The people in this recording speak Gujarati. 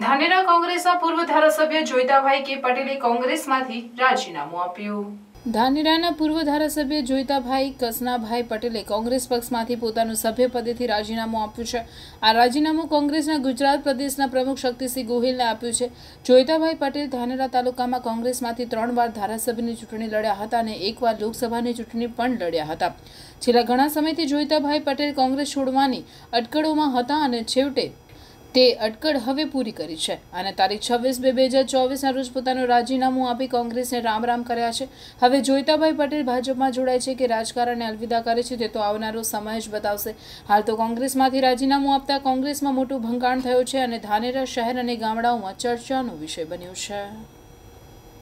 ધાનેરા કોંગ્રેસના પૂર્વ ધારાસભ્ય જોઈતાભાઈ કે પટેલે કોંગ્રેસમાંથી રાજીનામું આપ્યું ધાનેરાના પૂર્વ ધારાસભ્ય જોઈતાભાઈ કસનાભાઈ પટેલે કોંગ્રેસ પક્ષમાંથી પોતાનું સભ્યપદેથી રાજીનામું આપ્યું છે આ રાજીનામું કોંગ્રેસના ગુજરાત પ્રદેશના પ્રમુખ શક્તિસિંહ ગોહિલને આપ્યું છે જોઈતાભાઈ પટેલ ધાનેરા તાલુકામાં કોંગ્રેસમાંથી ત્રણ વાર ધારાસભ્યની ચૂંટણી લડ્યા હતા અને એકવાર લોકસભાની ચૂંટણી પણ લડ્યા હતા છેલ્લા ઘણા સમયથી જોઈતાભાઈ પટેલ કોંગ્રેસ છોડવાની અટકળોમાં હતા અને છેવટે તે અટકળ હવે પૂરી કરી છે અને તારીખ છવ્વીસ બે બે હજાર ચોવીસના રોજ પોતાનું રાજીનામું આપી કોંગ્રેસને રામ રામ કર્યા છે હવે જોઈતાભાઈ પટેલ ભાજપમાં જોડાય છે કે રાજકારણને અલવિદા કરે છે તે તો આવનારો સમય જ બતાવશે હાલ તો કોંગ્રેસમાંથી રાજીનામું આપતા કોંગ્રેસમાં મોટું ભંગાણ થયું છે અને ધાનેરા શહેર અને ગામડાઓમાં ચર્ચાનો વિષય બન્યો છે